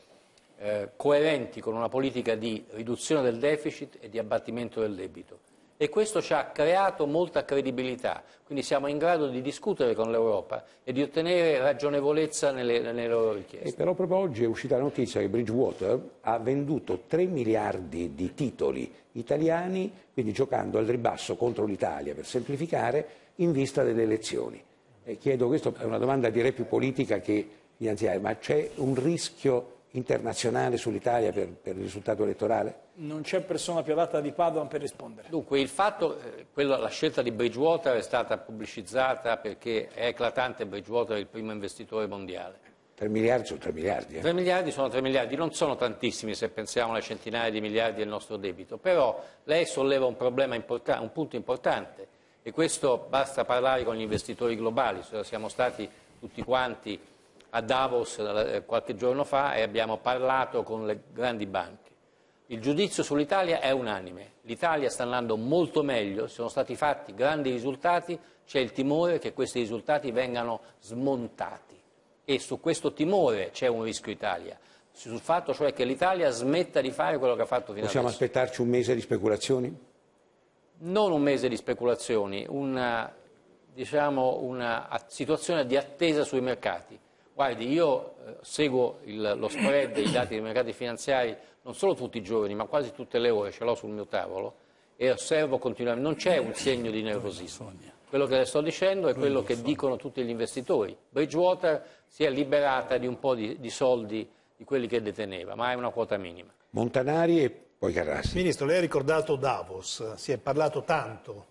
eh, coerenti con una politica di riduzione del deficit e di abbattimento del debito e questo ci ha creato molta credibilità, quindi siamo in grado di discutere con l'Europa e di ottenere ragionevolezza nelle, nelle loro richieste. E però proprio oggi è uscita la notizia che Bridgewater ha venduto 3 miliardi di titoli italiani, quindi giocando al ribasso contro l'Italia, per semplificare, in vista delle elezioni. E chiedo, questa è una domanda direi più politica che finanziaria, ma c'è un rischio internazionale sull'Italia per, per, il risultato elettorale? Non c'è persona più adatta di Padova per rispondere. Dunque, il fatto, eh, la scelta di Bridgewater è stata pubblicizzata perché è eclatante Bridgewater è il primo investitore mondiale. 3 miliardi sono 3 miliardi. Eh. 3 miliardi sono 3 miliardi, non sono tantissimi se pensiamo alle centinaia di miliardi del nostro debito, però lei solleva un, importan un punto importante e questo basta parlare con gli investitori globali, siamo stati tutti quanti a Davos eh, qualche giorno fa e abbiamo parlato con le grandi banche. Il giudizio sull'Italia è unanime. L'Italia sta andando molto meglio, sono stati fatti grandi risultati, c'è il timore che questi risultati vengano smontati e su questo timore c'è un rischio Italia sul fatto cioè che l'Italia smetta di fare quello che ha fatto fino Possiamo adesso. Possiamo aspettarci un mese di speculazioni? Non un mese di speculazioni, una, diciamo, una situazione di attesa sui mercati. Guardi, io eh, seguo il, lo spread dei dati dei mercati finanziari non solo tutti i giorni, ma quasi tutte le ore, ce l'ho sul mio tavolo, e osservo continuamente, non c'è un segno di nervosismo. Quello che le sto dicendo è quello che dicono tutti gli investitori. Bridgewater si è liberata di un po' di, di soldi di quelli che deteneva, ma è una quota minima. Montanari e poi Carrassi. Ministro, lei ha ricordato Davos, si è parlato tanto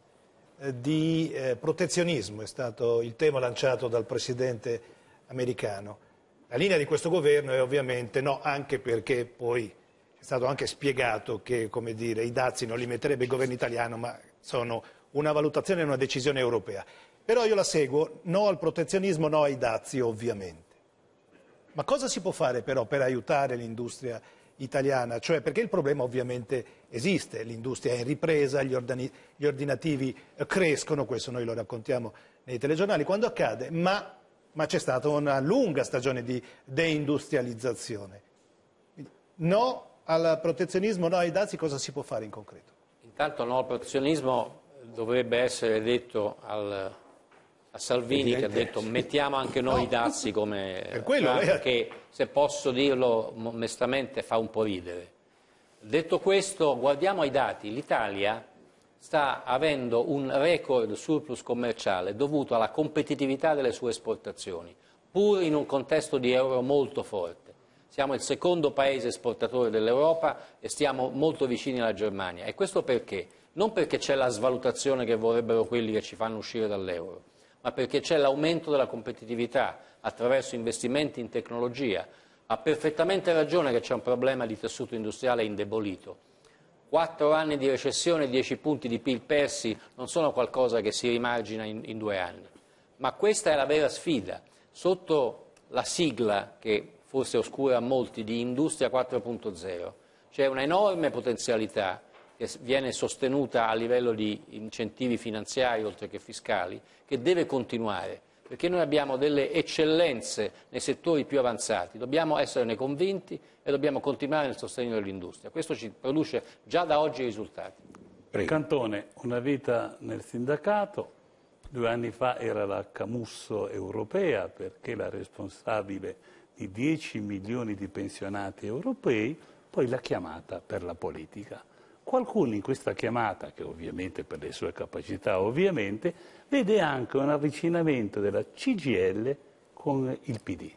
eh, di eh, protezionismo, è stato il tema lanciato dal Presidente americano. La linea di questo governo è ovviamente no, anche perché poi è stato anche spiegato che dire, i dazi non li metterebbe il governo italiano, ma sono una valutazione e una decisione europea. Però io la seguo, no al protezionismo, no ai dazi ovviamente. Ma cosa si può fare però per aiutare l'industria italiana? Cioè, perché il problema ovviamente esiste, l'industria è in ripresa, gli, ordini, gli ordinativi crescono, questo noi lo raccontiamo nei telegiornali quando accade, ma ma c'è stata una lunga stagione di deindustrializzazione. No al protezionismo, no ai dazi, cosa si può fare in concreto? Intanto no al protezionismo dovrebbe essere detto al, a Salvini che ha detto mettiamo anche noi no. i dazi come... Quello, lei... Cioè, eh. perché se posso dirlo onestamente fa un po' ridere. Detto questo, guardiamo ai dati. L'Italia sta avendo un record surplus commerciale dovuto alla competitività delle sue esportazioni, pur in un contesto di euro molto forte. Siamo il secondo paese esportatore dell'Europa e stiamo molto vicini alla Germania. E questo perché? Non perché c'è la svalutazione che vorrebbero quelli che ci fanno uscire dall'euro, ma perché c'è l'aumento della competitività attraverso investimenti in tecnologia. Ha perfettamente ragione che c'è un problema di tessuto industriale indebolito quattro anni di recessione e dieci punti di PIL persi non sono qualcosa che si rimargina in, in due anni, ma questa è la vera sfida. Sotto la sigla, che forse è oscura a molti, di Industria 4.0 c'è un'enorme potenzialità che viene sostenuta a livello di incentivi finanziari oltre che fiscali, che deve continuare perché noi abbiamo delle eccellenze nei settori più avanzati, dobbiamo esserne convinti e dobbiamo continuare nel sostegno dell'industria. Questo ci produce già da oggi risultati. Prego. Cantone, una vita nel sindacato, due anni fa era la Camusso europea perché la responsabile di 10 milioni di pensionati europei, poi l'ha chiamata per la politica. Qualcuno in questa chiamata, che ovviamente per le sue capacità ovviamente, vede anche un avvicinamento della CGL con il PD.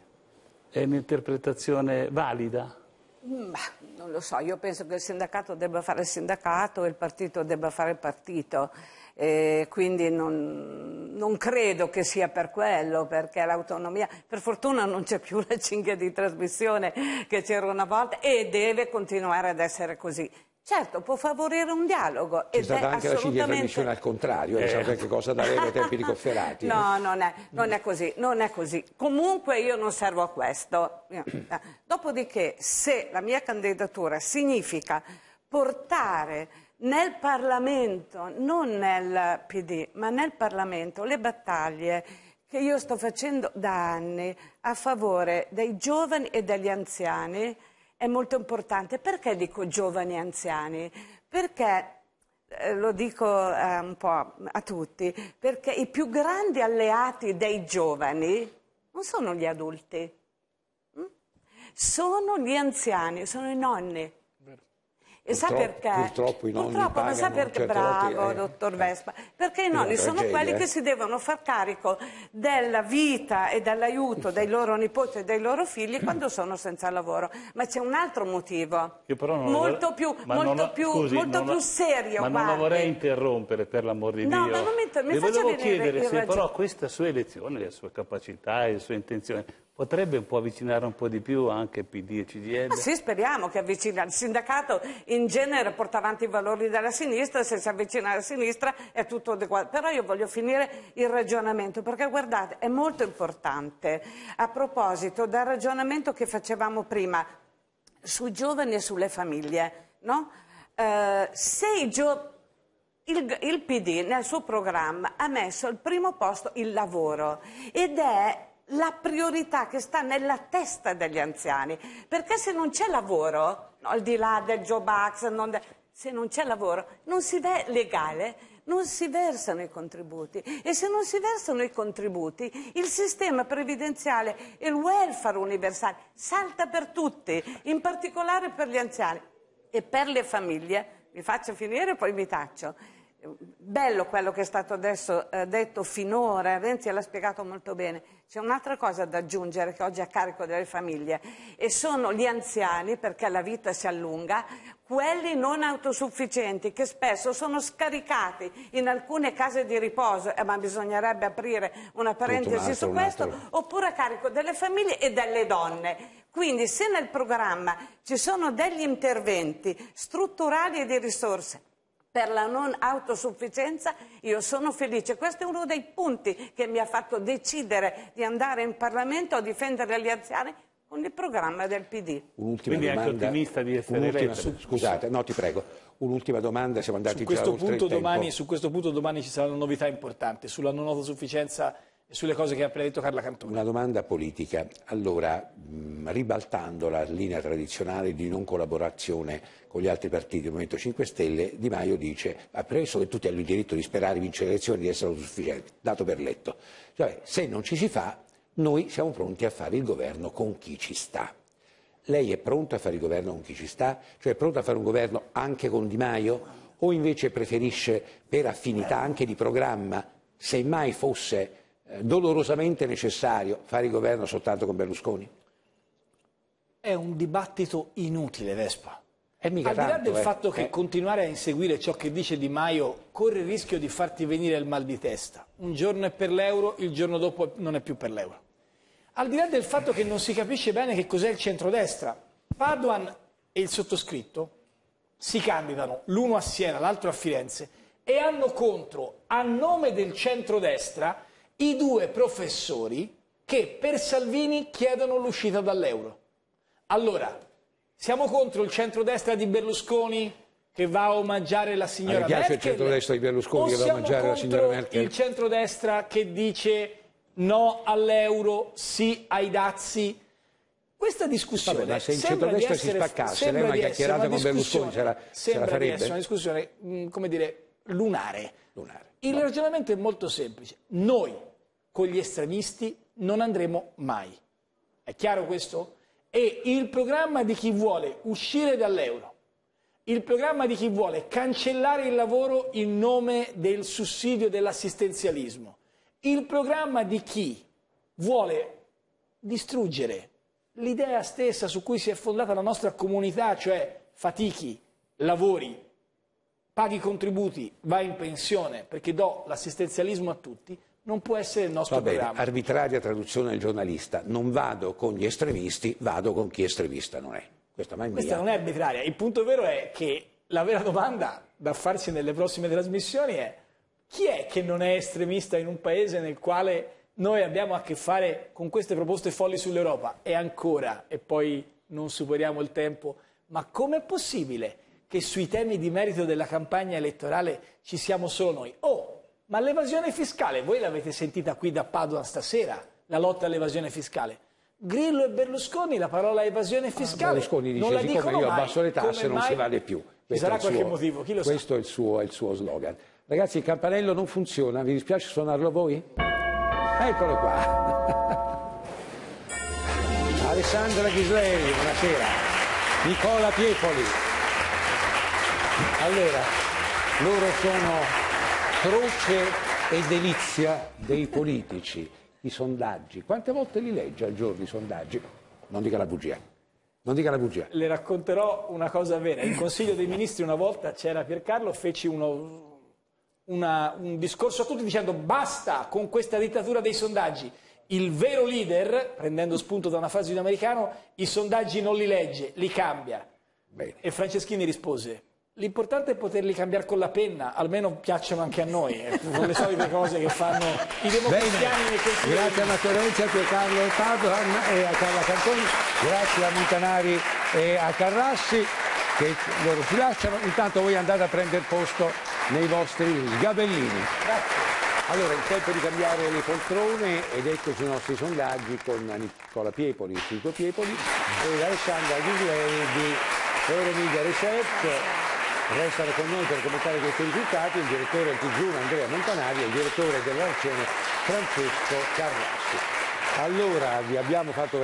È un'interpretazione valida? Beh, non lo so, io penso che il sindacato debba fare il sindacato e il partito debba fare il partito. E quindi non, non, credo che sia per quello, perché l'autonomia, per fortuna non c'è più la cinghia di trasmissione che c'era una volta e deve continuare ad essere così. Certo, può favorire un dialogo. C'è stata anche assolutamente... la trasmissione al contrario, eh. sapete che cosa da avere ai tempi di Cofferati. Eh. No, non è, non è, così, non è così. Comunque io non servo a questo. Eh, dopodiché, se la mia candidatura significa portare nel Parlamento, non nel PD, ma nel Parlamento, le battaglie che io sto facendo da anni a favore dei giovani e degli anziani, è molto importante. Perché dico giovani e anziani? Perché eh, lo dico eh, un po' a tutti, perché i più grandi alleati dei giovani non sono gli adulti, mm? sono gli anziani, sono i nonni. E sa perché? Purtroppo, in ogni purtroppo non sa perché, bravo eh, dottor Vespa, perché i nonni sono tragedia. quelli eh. che si devono far carico della vita e dell'aiuto dei loro nipoti e dei loro figli quando sono senza lavoro. Ma c'è un altro motivo, molto, più, molto, ho... più, Scusi, molto ho... più, serio. Ma guardi. non lo vorrei interrompere, per l'amor di no, Dio. No, ma non mi, mi Le volevo chiedere se ragione. però questa sua elezione, le sue capacità e le sue intenzioni Potrebbe un po' avvicinare un po' di più anche PD e CGL? Ah, sì, speriamo che avvicini Il sindacato in genere porta avanti i valori della sinistra, se si avvicina alla sinistra è tutto adeguato. Però io voglio finire il ragionamento, perché guardate, è molto importante. A proposito, dal ragionamento che facevamo prima sui giovani e sulle famiglie, no? eh, il, il, PD nel suo programma ha messo al primo posto il lavoro ed è la priorità che sta nella testa degli anziani. Perché se non c'è lavoro, al di là del job ax, non se non c'è lavoro, non si vede legale, non si versano i contributi e se non si versano i contributi il sistema previdenziale e il welfare universale salta per tutti, in particolare per gli anziani e per le famiglie, Mi faccio finire e poi mi taccio, bello quello che è stato adesso eh, detto finora, Renzi l'ha spiegato molto bene. C'è un'altra cosa da aggiungere che oggi è a carico delle famiglie e sono gli anziani, perché la vita si allunga, quelli non autosufficienti che spesso sono scaricati in alcune case di riposo, eh, ma bisognerebbe aprire una parentesi altro, su questo, oppure a carico delle famiglie e delle donne. Quindi se nel programma ci sono degli interventi strutturali e di risorse per la non autosufficienza, io sono felice. Questo è uno dei punti che mi ha fatto decidere di andare in Parlamento a difendere gli anziani con il programma del PD. Un'ultima Quindi domanda, anche ottimista di essere eletta. Scusate, no ti prego. Un'ultima domanda, siamo andati su già oltre domani, Su questo punto domani ci sarà una novità importante, sulla non autosufficienza sulle cose che ha appena detto Carla Cantone. Una domanda politica. Allora, ribaltando la linea tradizionale di non collaborazione con gli altri partiti del Movimento 5 Stelle, Di Maio dice ha preso che tutti hanno il diritto di sperare di vincere le elezioni e di essere autosufficienti, dato per letto. Cioè, se non ci si fa, noi siamo pronti a fare il governo con chi ci sta. Lei è pronto a fare il governo con chi ci sta? Cioè è pronto a fare un governo anche con Di Maio? O invece preferisce, per affinità anche di programma, se mai fosse eh, dolorosamente necessario fare il governo soltanto con Berlusconi? È un dibattito inutile, Vespa. Al di là tanto, del eh. fatto che eh. continuare a inseguire ciò che dice Di Maio corre il rischio di farti venire il mal di testa. Un giorno è per l'euro, il giorno dopo non è più per l'euro. Al di là del fatto che non si capisce bene che cos'è il centrodestra, Padoan e il sottoscritto si candidano l'uno a Siena, l'altro a Firenze e hanno contro, a nome del centrodestra, i due professori che per Salvini chiedono l'uscita dall'euro. Allora, siamo contro il centrodestra di Berlusconi che va a omaggiare la signora Merkel? Ah, mi piace Merkel, il centrodestra di Berlusconi che va a omaggiare la signora Merkel? il centrodestra che dice no all'euro, sì ai dazi? Questa discussione Vabbè, se il centrodestra si spaccasse, lei una chiacchierata una con Berlusconi ce la, se la farebbe? Sembra di essere una discussione, mm, come dire, lunare. lunare. Il ragionamento è molto semplice. Noi con gli estremisti non andremo mai. È chiaro questo? E il programma di chi vuole uscire dall'euro, il programma di chi vuole cancellare il lavoro in nome del sussidio dell'assistenzialismo, il programma di chi vuole distruggere l'idea stessa su cui si è fondata la nostra comunità, cioè fatichi, lavori, paghi i contributi, vai in pensione perché do l'assistenzialismo a tutti, non può essere il nostro Va programma. Arbitraria traduzione del giornalista, non vado con gli estremisti, vado con chi estremista non è. Questa, è Questa non è arbitraria. Il punto vero è che la vera domanda da farsi nelle prossime trasmissioni è chi è che non è estremista in un paese nel quale noi abbiamo a che fare con queste proposte folli sull'Europa? E ancora, e poi non superiamo il tempo, ma com'è possibile? che sui temi di merito della campagna elettorale ci siamo solo noi. Oh, ma l'evasione fiscale, voi l'avete sentita qui da Padova stasera, la lotta all'evasione fiscale. Grillo e Berlusconi la parola evasione ah, fiscale ah, Berlusconi dice, non la siccome io mai, abbasso le tasse non mai? si vale più. Ci sarà qualche suo, motivo, chi lo questo sa. Questo è il suo, è il suo slogan. Ragazzi, il campanello non funziona, vi dispiace suonarlo voi? Eccolo qua. Alessandra Ghisleri, buonasera. Nicola Piepoli. Allora, loro sono croce e delizia dei politici, i sondaggi. Quante volte li legge al giorno i sondaggi? Non dica la bugia. Non dica la bugia. Le racconterò una cosa vera. Il Consiglio dei Ministri una volta c'era Piercarlo, feci uno, una, un discorso a tutti dicendo basta con questa dittatura dei sondaggi. Il vero leader, prendendo spunto da una frase di un americano, i sondaggi non li legge, li cambia. Bene. E Franceschini rispose, L'importante è poterli cambiare con la penna, almeno piacciono anche a noi, eh, le solite cose che fanno i democristiani nei consigli. Grazie a Matteo Renzi, a Carlo Padoan e a Carla Cantoni, grazie a Montanari e a Carrassi che loro ci lasciano. Intanto voi andate a prendere posto nei vostri sgabellini. Grazie. Allora, è il tempo di cambiare le poltrone ed eccoci i nostri sondaggi con Nicola Piepoli, Istituto Piepoli, e Alessandra Ghislei di Euromedia Research. Restano con noi per commentare questi risultati il direttore del TG1 Andrea Montanari e il direttore dell'Arcene Francesco Carrassi. Allora vi abbiamo fatto